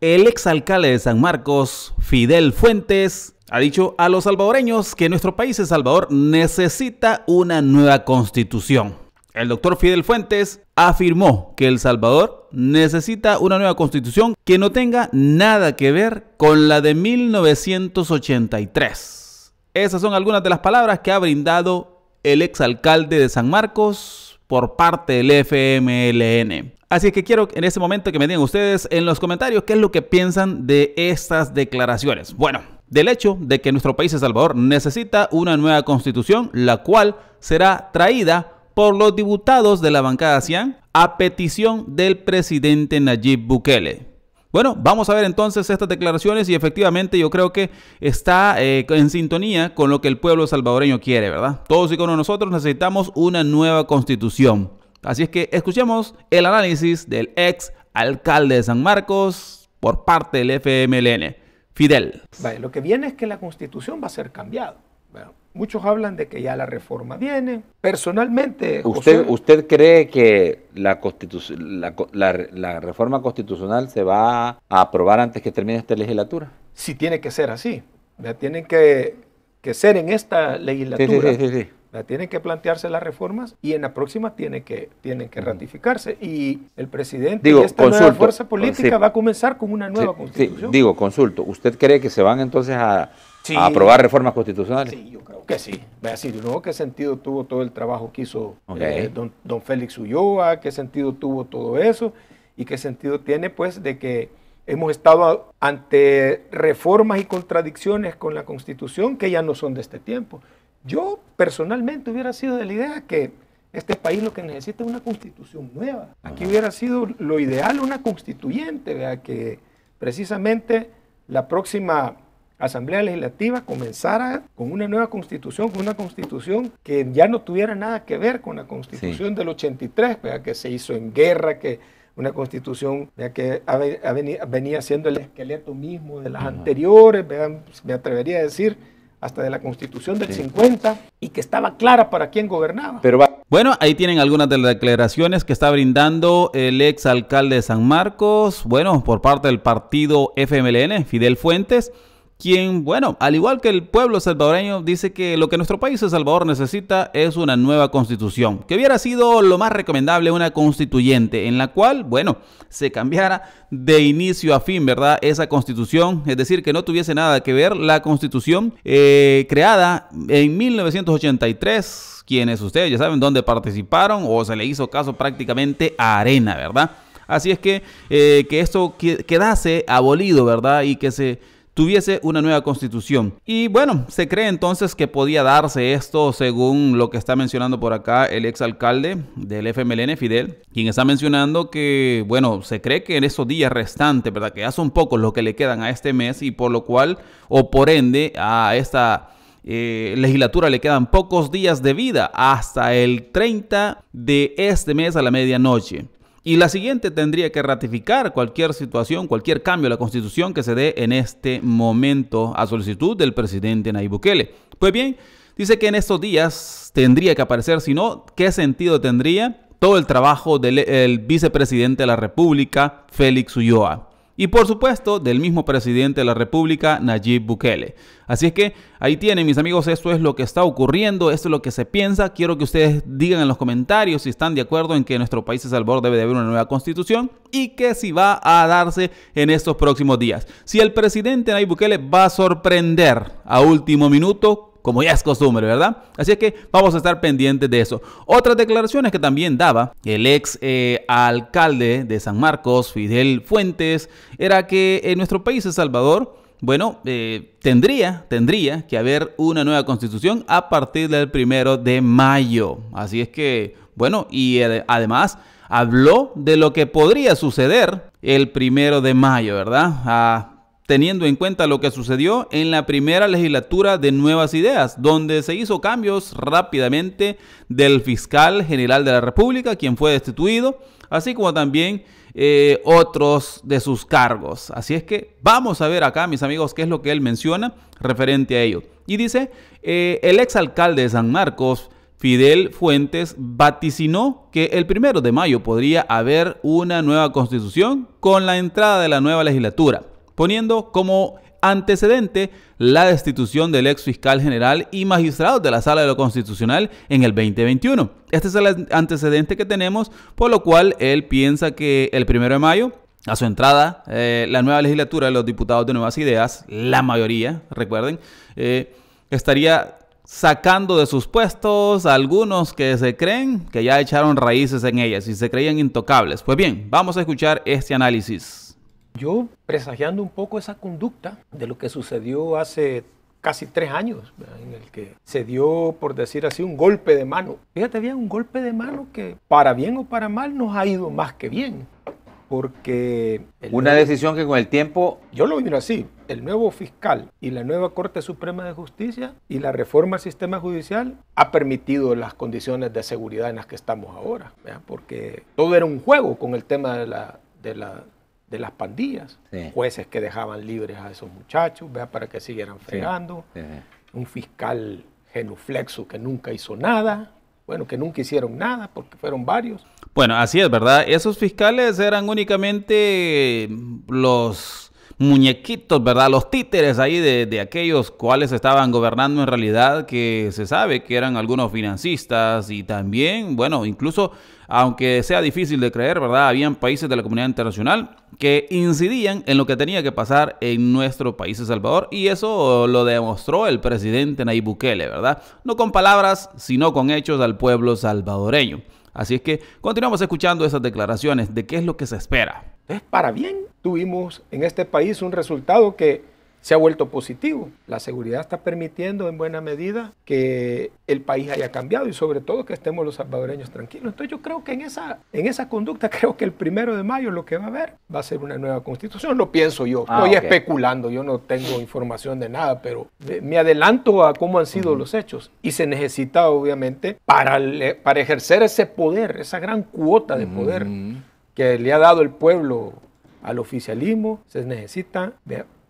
El exalcalde de San Marcos, Fidel Fuentes, ha dicho a los salvadoreños que nuestro país, El Salvador, necesita una nueva constitución. El doctor Fidel Fuentes afirmó que El Salvador necesita una nueva constitución que no tenga nada que ver con la de 1983. Esas son algunas de las palabras que ha brindado el exalcalde de San Marcos por parte del FMLN. Así que quiero en este momento que me digan ustedes en los comentarios qué es lo que piensan de estas declaraciones. Bueno, del hecho de que nuestro país, El Salvador, necesita una nueva constitución, la cual será traída por los diputados de la bancada CIAN a petición del presidente Nayib Bukele. Bueno, vamos a ver entonces estas declaraciones y efectivamente yo creo que está eh, en sintonía con lo que el pueblo salvadoreño quiere, ¿verdad? Todos y con nosotros necesitamos una nueva constitución. Así es que escuchemos el análisis del ex alcalde de San Marcos por parte del FMLN, Fidel. lo que viene es que la constitución va a ser cambiada. muchos hablan de que ya la reforma viene. Personalmente... ¿Usted, ¿usted cree que la, reforma constitucional se va a aprobar antes que termine esta legislatura? Sí, tiene que ser así. Tiene que, que ser en esta legislatura. Sí, sí, sí, tienen que plantearse las reformas y en la próxima tiene que, tienen que ratificarse. Y el presidente digo, y esta nueva fuerza política va a comenzar con una nueva constitución. digo, consulto, ¿usted cree que se van entonces a, aprobar reformas constitucionales? Sí, yo creo que sí. Vea, si nuevo ¿qué sentido tuvo todo el trabajo que hizo eh, don, don Félix Ulloa? ¿Qué sentido tuvo todo eso? ¿Y qué sentido tiene, pues, de que hemos estado ante reformas y contradicciones con la Constitución que ya no son de este tiempo. Yo personalmente hubiera sido de la idea que este país lo que necesita es una constitución nueva. Aquí hubiera sido lo ideal una constituyente, vea, que precisamente la próxima Asamblea Legislativa comenzara con una nueva constitución, con una constitución que ya no tuviera nada que ver con la constitución del 83, vea, que se hizo en guerra, que una constitución que venía siendo el esqueleto mismo de las anteriores, me atrevería a decir hasta de la constitución del 50 y que estaba clara para quién gobernaba. Pero Bueno, ahí tienen algunas de las declaraciones que está brindando el ex alcalde de San Marcos, bueno, por parte del partido FMLN, Fidel Fuentes quien, bueno, al igual que el pueblo salvadoreño, dice que lo que nuestro país, El Salvador, necesita es una nueva constitución, que hubiera sido lo más recomendable una constituyente, en la cual, bueno, se cambiara de inicio a fin, ¿verdad? Esa constitución, es decir, que no tuviese nada que ver la constitución eh, creada en 1983, quienes ustedes ya saben dónde participaron o se le hizo caso prácticamente a Arena, ¿verdad? Así es que, eh, que esto quedase abolido, ¿verdad? Y que se tuviese una nueva constitución. Y bueno, se cree entonces que podía darse esto según lo que está mencionando por acá el exalcalde del FMLN, Fidel, quien está mencionando que, bueno, se cree que en esos días restantes, ¿verdad? Que ya son pocos lo que le quedan a este mes y por lo cual, o por ende, a esta... Eh, legislatura le quedan pocos días de vida hasta el 30 de este mes a la medianoche. Y la siguiente tendría que ratificar cualquier situación, cualquier cambio a la constitución que se dé en este momento a solicitud del presidente Nayib Bukele. Pues bien, dice que en estos días tendría que aparecer, si no, ¿qué sentido tendría todo el trabajo del vicepresidente de la República, Félix Ulloa? y por supuesto del mismo presidente de la República, Nayib Bukele. Así es que ahí tienen mis amigos, esto es lo que está ocurriendo, esto es lo que se piensa. Quiero que ustedes digan en los comentarios si están de acuerdo en que nuestro país es Salvador debe de haber una nueva constitución y que si va a darse en estos próximos días. Si el presidente Nayib Bukele va a sorprender a último minuto como ya es costumbre, ¿verdad? Así es que vamos a estar pendientes de eso. Otras declaraciones que también daba el ex eh, alcalde de San Marcos, Fidel Fuentes, era que en nuestro país, El Salvador, bueno, eh, tendría, tendría que haber una nueva constitución a partir del primero de mayo. Así es que, bueno, y eh, además habló de lo que podría suceder el primero de mayo, ¿verdad? teniendo en cuenta lo que sucedió en la primera legislatura de Nuevas Ideas, donde se hizo cambios rápidamente del fiscal general de la República, quien fue destituido, así como también eh, otros de sus cargos. Así es que vamos a ver acá, mis amigos, qué es lo que él menciona referente a ello. Y dice, eh, el exalcalde de San Marcos, Fidel Fuentes vaticinó que el primero de mayo podría haber una nueva constitución con la entrada de la nueva legislatura poniendo como antecedente la destitución del ex fiscal general y magistrado de la Sala de lo Constitucional en el 2021. Este es el antecedente que tenemos, por lo cual él piensa que el primero de mayo a su entrada, eh, la nueva legislatura de los diputados de Nuevas Ideas, la mayoría, recuerden, eh, estaría sacando de sus puestos a algunos que se creen que ya echaron raíces en ellas y se creían intocables. Pues bien, vamos a escuchar este análisis. Yo, presagiando un poco esa conducta de lo que sucedió hace casi tres años, en el que se dio, por decir así, un golpe de mano. Fíjate bien, un golpe de mano que para bien o para mal nos ha ido más que bien, porque... Una decisión que con el tiempo... Yo lo vi así, el nuevo fiscal y la nueva Corte Suprema de Justicia y la reforma al sistema judicial ha permitido las condiciones de seguridad en las que estamos ahora, porque todo era un juego con el tema de la, de la de las pandillas, jueces que dejaban libres a esos muchachos vea para que siguieran fregando, un fiscal genuflexo que nunca hizo nada, bueno, que nunca hicieron nada porque fueron varios. Bueno, así es, ¿verdad? Esos fiscales eran únicamente los muñequitos, ¿verdad? Los títeres ahí de, aquellos cuales estaban gobernando en realidad, que se sabe que eran algunos financistas y también, bueno, incluso, aunque sea difícil de creer, ¿verdad? Habían países de la comunidad internacional que incidían en lo que tenía que pasar en nuestro país, El Salvador, y eso lo demostró el presidente Nayib Bukele, ¿verdad? No con palabras, sino con hechos al pueblo salvadoreño. Así es que continuamos escuchando esas declaraciones de qué es lo que se espera entonces, para bien, tuvimos en este país un resultado que se ha vuelto positivo. La seguridad está permitiendo en buena medida que el país haya cambiado y sobre todo que estemos los salvadoreños tranquilos. Entonces yo creo que en esa, en esa conducta creo que el primero de mayo lo que va a haber va a ser una nueva constitución. Lo pienso yo. Ah, Estoy especulando, yo no tengo información de nada, pero me adelanto a cómo han sido los hechos. Y se necesita obviamente para, para ejercer ese poder, esa gran cuota de poder que le ha dado el pueblo al oficialismo, se necesita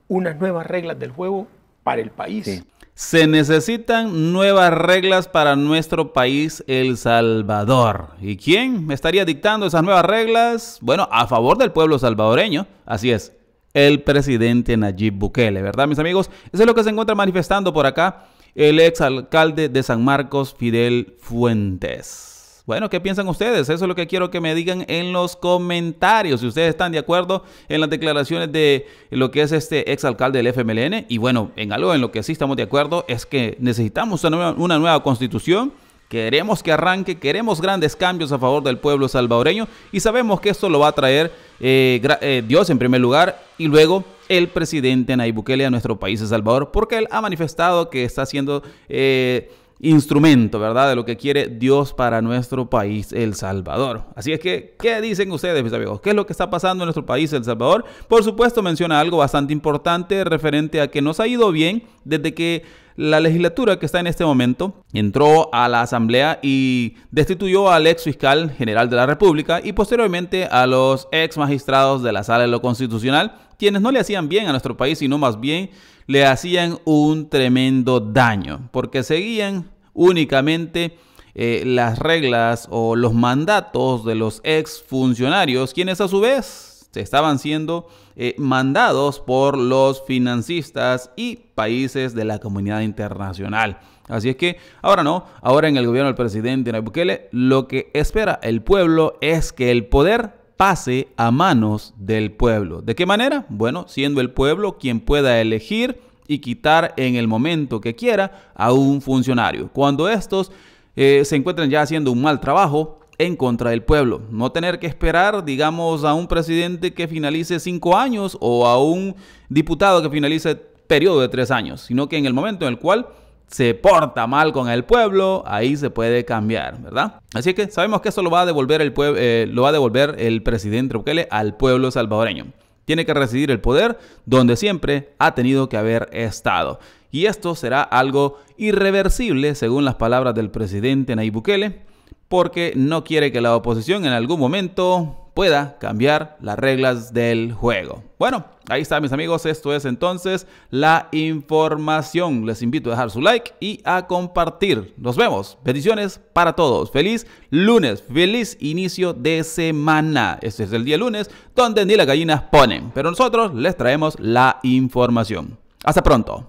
unas nuevas reglas del juego para el país. Se necesitan nuevas reglas para nuestro país, El Salvador. ¿Y quién estaría dictando esas nuevas reglas? Bueno, a favor del pueblo salvadoreño. Así es, el presidente Nayib Bukele, ¿verdad, mis amigos? Eso es lo que se encuentra manifestando por acá el exalcalde de San Marcos, Fidel Fuentes. Bueno, ¿qué piensan ustedes? Eso es lo que quiero que me digan en los comentarios. Si ustedes están de acuerdo en las declaraciones de lo que es este exalcalde del FMLN. Y bueno, en algo en lo que sí estamos de acuerdo es que necesitamos una nueva, constitución. Queremos que arranque, queremos grandes cambios a favor del pueblo salvadoreño y sabemos que esto lo va a traer eh, eh, Dios en primer lugar y luego el presidente Nayib Bukele a nuestro país, de Salvador, porque él ha manifestado que está haciendo eh, instrumento, ¿verdad? De lo que quiere Dios para nuestro país, El Salvador. Así es que, ¿qué dicen ustedes, mis amigos? ¿Qué es lo que está pasando en nuestro país, El Salvador? Por supuesto, menciona algo bastante importante referente a que nos ha ido bien desde que la legislatura que está en este momento entró a la Asamblea y destituyó al ex fiscal general de la República y posteriormente a los ex magistrados de la Sala de lo Constitucional, quienes no le hacían bien a nuestro país, sino más bien le hacían un tremendo daño, porque seguían únicamente eh, las reglas o los mandatos de los ex funcionarios, quienes a su vez se estaban siendo eh, mandados por los financistas y países de la comunidad internacional. Así es que ahora no, ahora en el gobierno del presidente Nayib Bukele, lo que espera el pueblo es que el poder pase a manos del pueblo. ¿De qué manera? Bueno, siendo el pueblo quien pueda elegir y quitar en el momento que quiera a un funcionario. Cuando estos eh, se encuentran ya haciendo un mal trabajo en contra del pueblo. No tener que esperar, digamos, a un presidente que finalice cinco años o a un diputado que finalice periodo de tres años, sino que en el momento en el cual se porta mal con el pueblo, ahí se puede cambiar, ¿verdad? Así que sabemos que eso lo va a devolver el, eh, lo va a devolver el presidente Bukele al pueblo salvadoreño. Tiene que residir el poder donde siempre ha tenido que haber estado. Y esto será algo irreversible, según las palabras del presidente Nayib Bukele, porque no quiere que la oposición en algún momento pueda cambiar las reglas del juego. Bueno, ahí está mis amigos, esto es entonces la información. Les invito a dejar su like y a compartir. Nos vemos, bendiciones para todos. Feliz lunes, feliz inicio de semana. Este es el día lunes donde ni las gallinas ponen, pero nosotros les traemos la información. Hasta pronto.